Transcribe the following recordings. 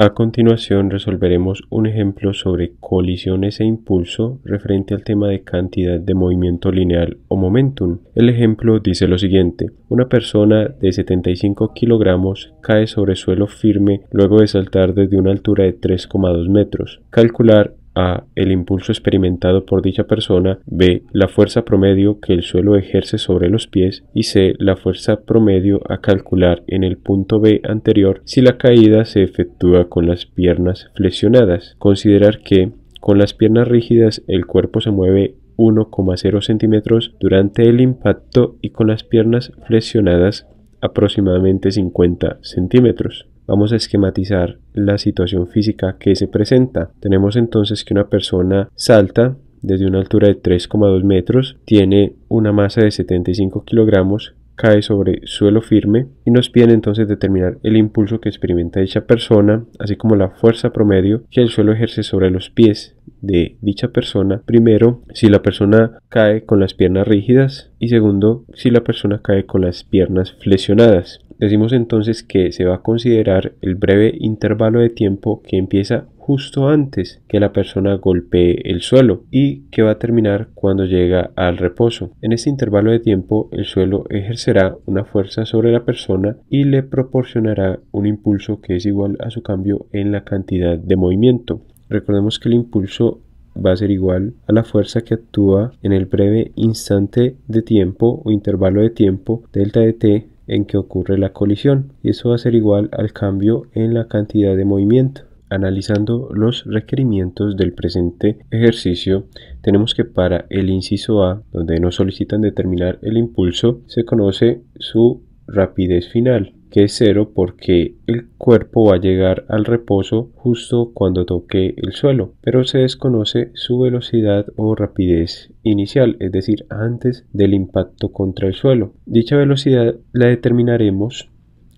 A continuación resolveremos un ejemplo sobre colisiones e impulso referente al tema de cantidad de movimiento lineal o momentum. El ejemplo dice lo siguiente. Una persona de 75 kilogramos cae sobre suelo firme luego de saltar desde una altura de 3,2 metros. Calcular a. El impulso experimentado por dicha persona. B. La fuerza promedio que el suelo ejerce sobre los pies. Y C. La fuerza promedio a calcular en el punto B anterior si la caída se efectúa con las piernas flexionadas. Considerar que con las piernas rígidas el cuerpo se mueve 1,0 centímetros durante el impacto y con las piernas flexionadas aproximadamente 50 centímetros vamos a esquematizar la situación física que se presenta. Tenemos entonces que una persona salta desde una altura de 3,2 metros, tiene una masa de 75 kilogramos cae sobre suelo firme y nos piden entonces determinar el impulso que experimenta dicha persona, así como la fuerza promedio que el suelo ejerce sobre los pies de dicha persona. Primero, si la persona cae con las piernas rígidas y segundo, si la persona cae con las piernas flexionadas. Decimos entonces que se va a considerar el breve intervalo de tiempo que empieza justo antes que la persona golpee el suelo y que va a terminar cuando llega al reposo. En este intervalo de tiempo el suelo ejercerá una fuerza sobre la persona y le proporcionará un impulso que es igual a su cambio en la cantidad de movimiento. Recordemos que el impulso va a ser igual a la fuerza que actúa en el breve instante de tiempo o intervalo de tiempo delta de t en que ocurre la colisión y eso va a ser igual al cambio en la cantidad de movimiento. Analizando los requerimientos del presente ejercicio, tenemos que para el inciso A, donde nos solicitan determinar el impulso, se conoce su rapidez final, que es cero porque el cuerpo va a llegar al reposo justo cuando toque el suelo, pero se desconoce su velocidad o rapidez inicial, es decir, antes del impacto contra el suelo. Dicha velocidad la determinaremos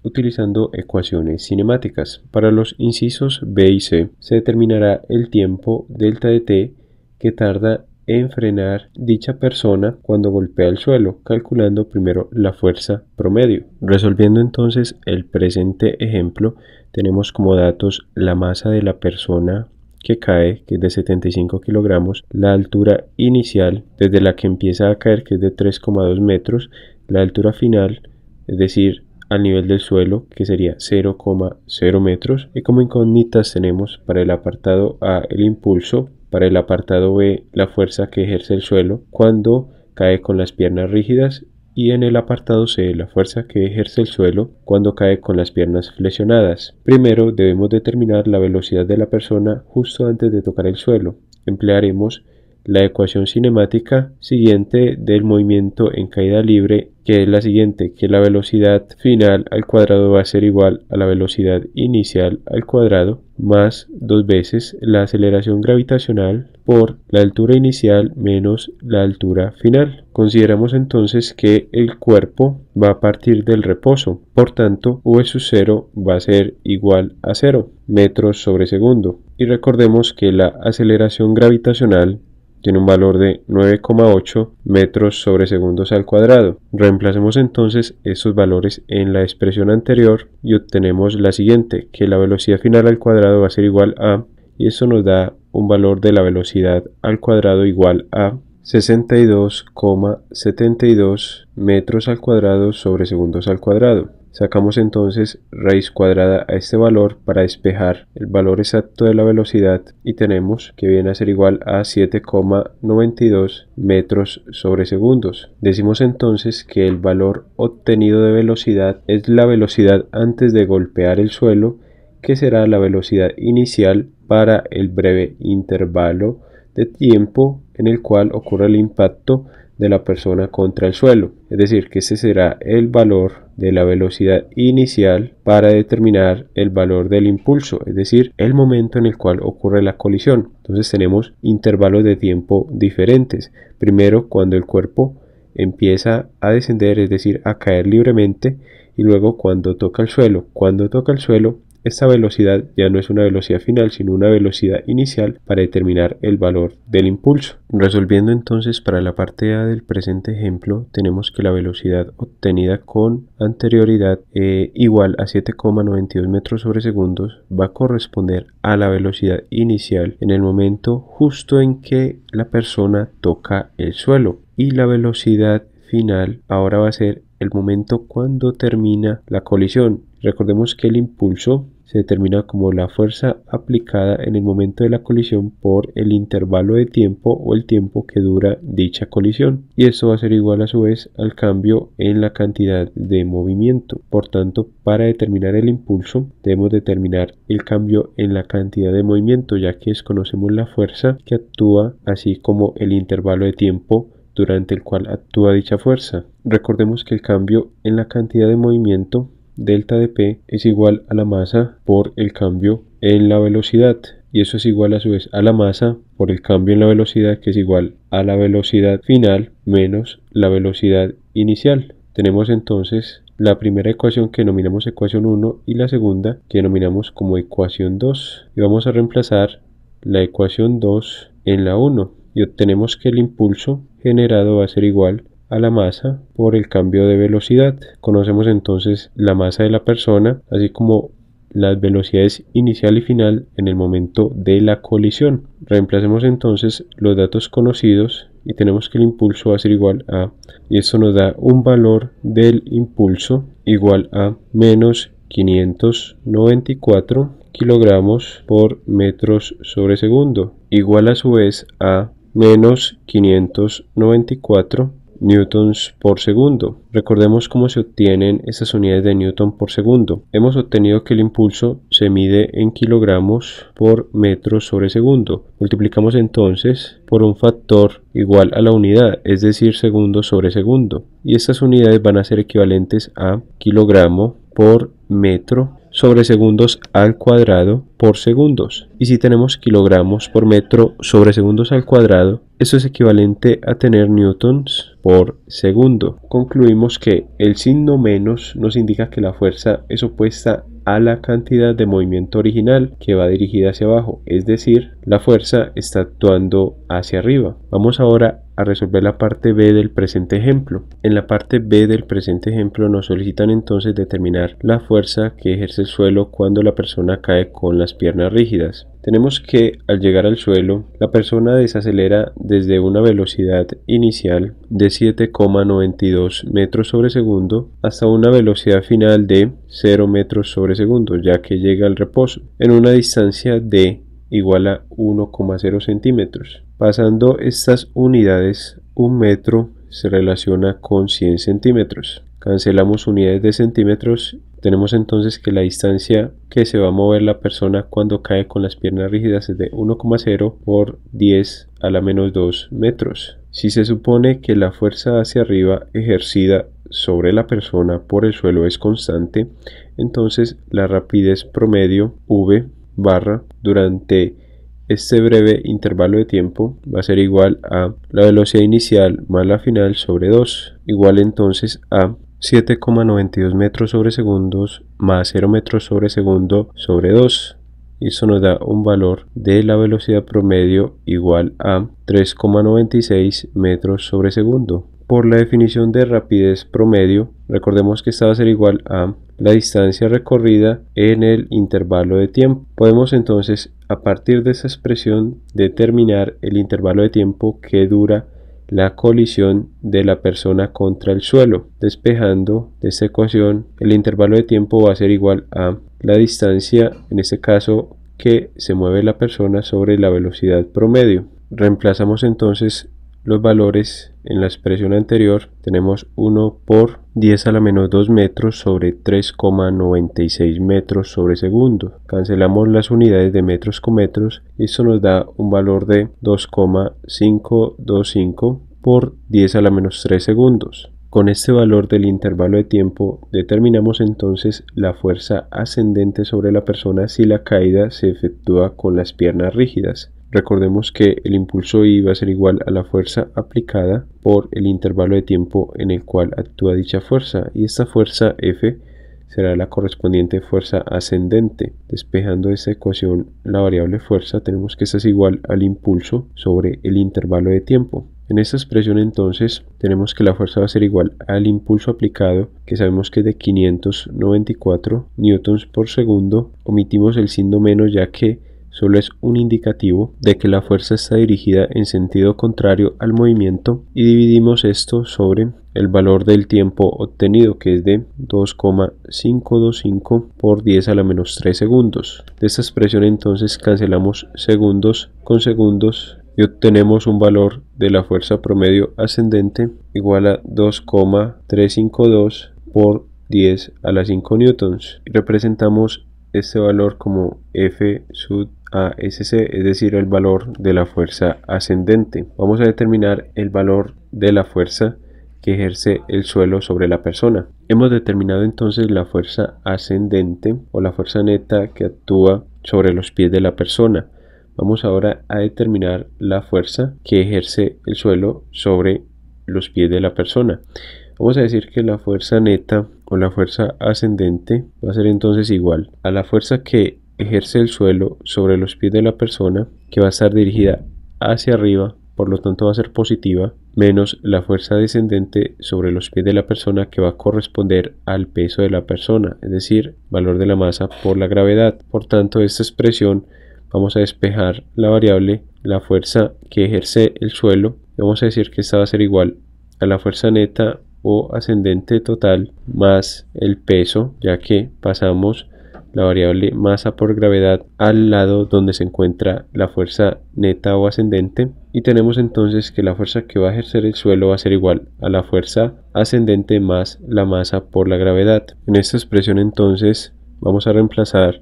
utilizando ecuaciones cinemáticas. Para los incisos B y C se determinará el tiempo delta de t que tarda en frenar dicha persona cuando golpea el suelo, calculando primero la fuerza promedio. Resolviendo entonces el presente ejemplo, tenemos como datos la masa de la persona que cae, que es de 75 kilogramos, la altura inicial desde la que empieza a caer, que es de 3,2 metros, la altura final, es decir, al nivel del suelo, que sería 0,0 metros, y como incógnitas tenemos para el apartado A el impulso, para el apartado B la fuerza que ejerce el suelo cuando cae con las piernas rígidas y en el apartado C la fuerza que ejerce el suelo cuando cae con las piernas flexionadas. Primero debemos determinar la velocidad de la persona justo antes de tocar el suelo. Emplearemos la ecuación cinemática siguiente del movimiento en caída libre, que es la siguiente, que la velocidad final al cuadrado va a ser igual a la velocidad inicial al cuadrado, más dos veces la aceleración gravitacional por la altura inicial menos la altura final. Consideramos entonces que el cuerpo va a partir del reposo, por tanto V sub 0 va a ser igual a 0 metros sobre segundo. Y recordemos que la aceleración gravitacional tiene un valor de 9,8 metros sobre segundos al cuadrado. Reemplacemos entonces esos valores en la expresión anterior y obtenemos la siguiente, que la velocidad final al cuadrado va a ser igual a, y eso nos da un valor de la velocidad al cuadrado igual a 62,72 metros al cuadrado sobre segundos al cuadrado. Sacamos entonces raíz cuadrada a este valor para despejar el valor exacto de la velocidad y tenemos que viene a ser igual a 7,92 metros sobre segundos. Decimos entonces que el valor obtenido de velocidad es la velocidad antes de golpear el suelo que será la velocidad inicial para el breve intervalo de tiempo en el cual ocurre el impacto de la persona contra el suelo, es decir, que ese será el valor de la velocidad inicial para determinar el valor del impulso, es decir, el momento en el cual ocurre la colisión. Entonces tenemos intervalos de tiempo diferentes. Primero, cuando el cuerpo empieza a descender, es decir, a caer libremente, y luego cuando toca el suelo. Cuando toca el suelo, esta velocidad ya no es una velocidad final, sino una velocidad inicial para determinar el valor del impulso. Resolviendo entonces para la parte A del presente ejemplo, tenemos que la velocidad obtenida con anterioridad eh, igual a 7,92 metros sobre segundos va a corresponder a la velocidad inicial en el momento justo en que la persona toca el suelo y la velocidad final ahora va a ser el momento cuando termina la colisión. Recordemos que el impulso se determina como la fuerza aplicada en el momento de la colisión por el intervalo de tiempo o el tiempo que dura dicha colisión y esto va a ser igual a su vez al cambio en la cantidad de movimiento por tanto para determinar el impulso debemos determinar el cambio en la cantidad de movimiento ya que desconocemos la fuerza que actúa así como el intervalo de tiempo durante el cual actúa dicha fuerza. Recordemos que el cambio en la cantidad de movimiento delta de P es igual a la masa por el cambio en la velocidad y eso es igual a su vez a la masa por el cambio en la velocidad que es igual a la velocidad final menos la velocidad inicial. Tenemos entonces la primera ecuación que denominamos ecuación 1 y la segunda que denominamos como ecuación 2 y vamos a reemplazar la ecuación 2 en la 1 y obtenemos que el impulso generado va a ser igual a la masa por el cambio de velocidad. Conocemos entonces la masa de la persona, así como las velocidades inicial y final en el momento de la colisión. Reemplacemos entonces los datos conocidos y tenemos que el impulso va a ser igual a, y esto nos da un valor del impulso igual a menos 594 kilogramos por metros sobre segundo, igual a su vez a menos 594 newtons por segundo. Recordemos cómo se obtienen estas unidades de newton por segundo. Hemos obtenido que el impulso se mide en kilogramos por metro sobre segundo. Multiplicamos entonces por un factor igual a la unidad, es decir, segundo sobre segundo. Y estas unidades van a ser equivalentes a kilogramo por metro sobre segundos al cuadrado por segundos. Y si tenemos kilogramos por metro sobre segundos al cuadrado, eso es equivalente a tener newtons por segundo. Concluimos que el signo menos nos indica que la fuerza es opuesta a la cantidad de movimiento original que va dirigida hacia abajo, es decir, la fuerza está actuando hacia arriba. Vamos ahora a resolver la parte B del presente ejemplo. En la parte B del presente ejemplo nos solicitan entonces determinar la fuerza que ejerce el suelo cuando la persona cae con las piernas rígidas. Tenemos que, al llegar al suelo, la persona desacelera desde una velocidad inicial de 7,92 metros sobre segundo hasta una velocidad final de 0 metros sobre segundo, ya que llega al reposo, en una distancia de igual a 1,0 centímetros. Pasando estas unidades, un metro se relaciona con 100 centímetros. Cancelamos unidades de centímetros. Tenemos entonces que la distancia que se va a mover la persona cuando cae con las piernas rígidas es de 1,0 por 10 a la menos 2 metros. Si se supone que la fuerza hacia arriba ejercida sobre la persona por el suelo es constante, entonces la rapidez promedio v barra durante este breve intervalo de tiempo va a ser igual a la velocidad inicial más la final sobre 2, igual entonces a 7,92 metros sobre segundos más 0 metros sobre segundo sobre 2. Eso nos da un valor de la velocidad promedio igual a 3,96 metros sobre segundo. Por la definición de rapidez promedio, recordemos que esta va a ser igual a la distancia recorrida en el intervalo de tiempo. Podemos entonces, a partir de esa expresión, determinar el intervalo de tiempo que dura la colisión de la persona contra el suelo. Despejando de esta ecuación, el intervalo de tiempo va a ser igual a la distancia, en este caso, que se mueve la persona sobre la velocidad promedio. Reemplazamos entonces los valores en la expresión anterior tenemos 1 por 10 a la menos 2 metros sobre 3,96 metros sobre segundo. Cancelamos las unidades de metros con metros y esto nos da un valor de 2,525 por 10 a la menos 3 segundos. Con este valor del intervalo de tiempo determinamos entonces la fuerza ascendente sobre la persona si la caída se efectúa con las piernas rígidas. Recordemos que el impulso I va a ser igual a la fuerza aplicada por el intervalo de tiempo en el cual actúa dicha fuerza y esta fuerza F será la correspondiente fuerza ascendente. Despejando de esta ecuación la variable fuerza tenemos que esta es igual al impulso sobre el intervalo de tiempo. En esta expresión entonces tenemos que la fuerza va a ser igual al impulso aplicado que sabemos que es de 594 newtons por segundo. Omitimos el signo menos ya que solo es un indicativo de que la fuerza está dirigida en sentido contrario al movimiento y dividimos esto sobre el valor del tiempo obtenido que es de 2,525 por 10 a la menos 3 segundos. De esta expresión entonces cancelamos segundos con segundos y obtenemos un valor de la fuerza promedio ascendente igual a 2,352 por 10 a la 5 newtons y representamos este valor como F sub a es decir, el valor de la fuerza ascendente. Vamos a determinar el valor de la fuerza que ejerce el suelo sobre la persona. Hemos determinado entonces la fuerza ascendente o la fuerza neta que actúa sobre los pies de la persona. Vamos ahora a determinar la fuerza que ejerce el suelo sobre los pies de la persona. Vamos a decir que la fuerza neta o la fuerza ascendente va a ser entonces igual a la fuerza que ejerce el suelo sobre los pies de la persona, que va a estar dirigida hacia arriba, por lo tanto va a ser positiva, menos la fuerza descendente sobre los pies de la persona que va a corresponder al peso de la persona, es decir, valor de la masa por la gravedad. Por tanto, esta expresión vamos a despejar la variable, la fuerza que ejerce el suelo, vamos a decir que esta va a ser igual a la fuerza neta o ascendente total más el peso, ya que pasamos la variable masa por gravedad al lado donde se encuentra la fuerza neta o ascendente y tenemos entonces que la fuerza que va a ejercer el suelo va a ser igual a la fuerza ascendente más la masa por la gravedad. En esta expresión entonces vamos a reemplazar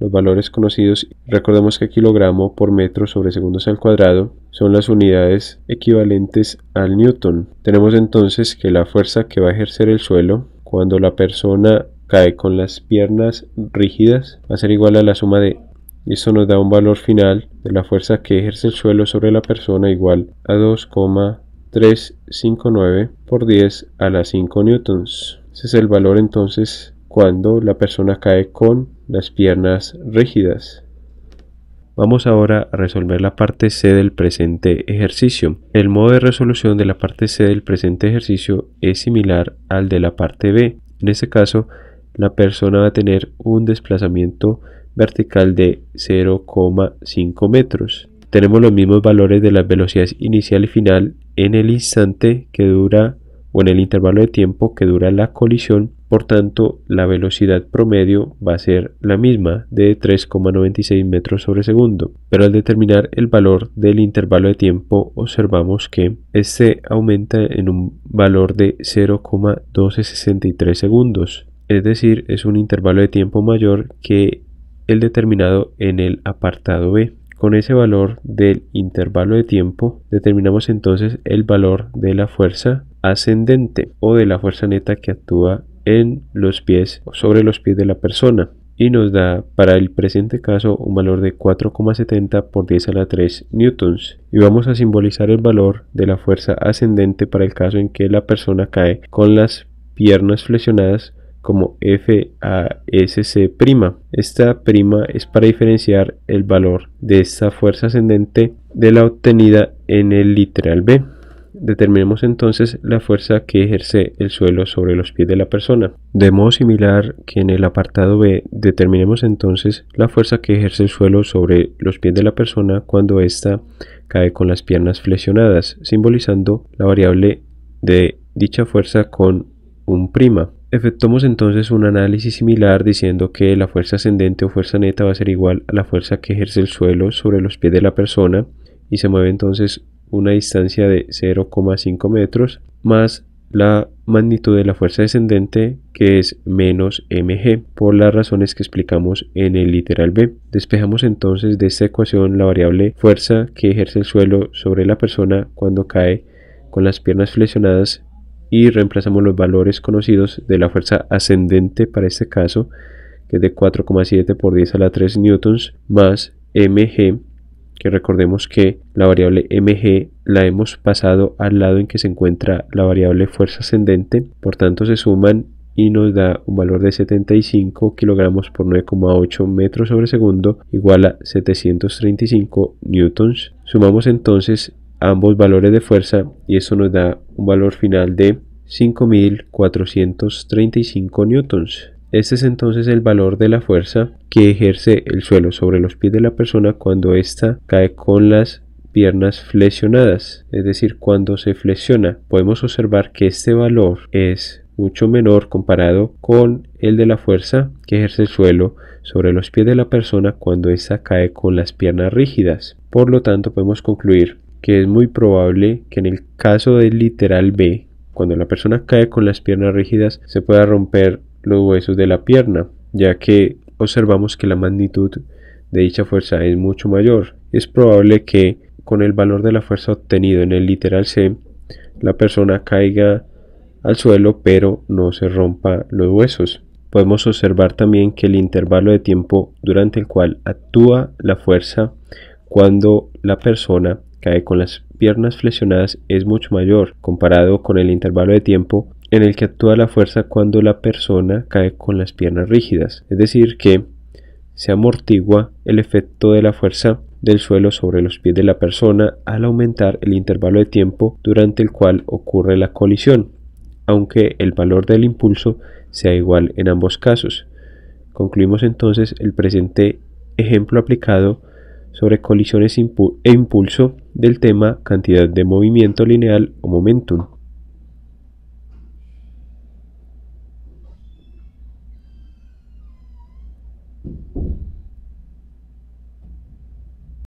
los valores conocidos. Recordemos que kilogramo por metro sobre segundos al cuadrado son las unidades equivalentes al newton. Tenemos entonces que la fuerza que va a ejercer el suelo cuando la persona cae con las piernas rígidas va a ser igual a la suma de esto nos da un valor final de la fuerza que ejerce el suelo sobre la persona igual a 2,359 por 10 a la 5 newtons. Ese es el valor entonces cuando la persona cae con las piernas rígidas. Vamos ahora a resolver la parte C del presente ejercicio. El modo de resolución de la parte C del presente ejercicio es similar al de la parte B. En este caso, la persona va a tener un desplazamiento vertical de 0,5 metros. Tenemos los mismos valores de las velocidades inicial y final en el instante que dura o en el intervalo de tiempo que dura la colisión, por tanto la velocidad promedio va a ser la misma de 3,96 metros sobre segundo, pero al determinar el valor del intervalo de tiempo observamos que este aumenta en un valor de 0,1263 segundos, es decir, es un intervalo de tiempo mayor que el determinado en el apartado B. Con ese valor del intervalo de tiempo determinamos entonces el valor de la fuerza ascendente o de la fuerza neta que actúa en los pies o sobre los pies de la persona y nos da para el presente caso un valor de 4,70 por 10 a la 3 newtons y vamos a simbolizar el valor de la fuerza ascendente para el caso en que la persona cae con las piernas flexionadas como FASC'. Esta prima es para diferenciar el valor de esta fuerza ascendente de la obtenida en el literal B. Determinemos entonces la fuerza que ejerce el suelo sobre los pies de la persona. De modo similar que en el apartado B, determinemos entonces la fuerza que ejerce el suelo sobre los pies de la persona cuando ésta cae con las piernas flexionadas, simbolizando la variable de dicha fuerza con un prima. Efectuamos entonces un análisis similar diciendo que la fuerza ascendente o fuerza neta va a ser igual a la fuerza que ejerce el suelo sobre los pies de la persona y se mueve entonces una distancia de 0,5 metros más la magnitud de la fuerza descendente que es menos mg por las razones que explicamos en el literal b. Despejamos entonces de esta ecuación la variable fuerza que ejerce el suelo sobre la persona cuando cae con las piernas flexionadas y reemplazamos los valores conocidos de la fuerza ascendente para este caso, que es de 4,7 por 10 a la 3 newtons más mg, que recordemos que la variable mg la hemos pasado al lado en que se encuentra la variable fuerza ascendente, por tanto se suman y nos da un valor de 75 kilogramos por 9,8 metros sobre segundo igual a 735 newtons. Sumamos entonces ambos valores de fuerza y eso nos da un valor final de 5435 newtons. Este es entonces el valor de la fuerza que ejerce el suelo sobre los pies de la persona cuando ésta cae con las piernas flexionadas, es decir, cuando se flexiona. Podemos observar que este valor es mucho menor comparado con el de la fuerza que ejerce el suelo sobre los pies de la persona cuando ésta cae con las piernas rígidas. Por lo tanto, podemos concluir que es muy probable que en el caso del literal B, cuando la persona cae con las piernas rígidas, se pueda romper los huesos de la pierna, ya que observamos que la magnitud de dicha fuerza es mucho mayor. Es probable que con el valor de la fuerza obtenido en el literal C, la persona caiga al suelo pero no se rompa los huesos. Podemos observar también que el intervalo de tiempo durante el cual actúa la fuerza cuando la persona cae con las piernas flexionadas es mucho mayor comparado con el intervalo de tiempo en el que actúa la fuerza cuando la persona cae con las piernas rígidas, es decir, que se amortigua el efecto de la fuerza del suelo sobre los pies de la persona al aumentar el intervalo de tiempo durante el cual ocurre la colisión, aunque el valor del impulso sea igual en ambos casos. Concluimos entonces el presente ejemplo aplicado sobre colisiones e, e impulso del tema cantidad de movimiento lineal o momentum.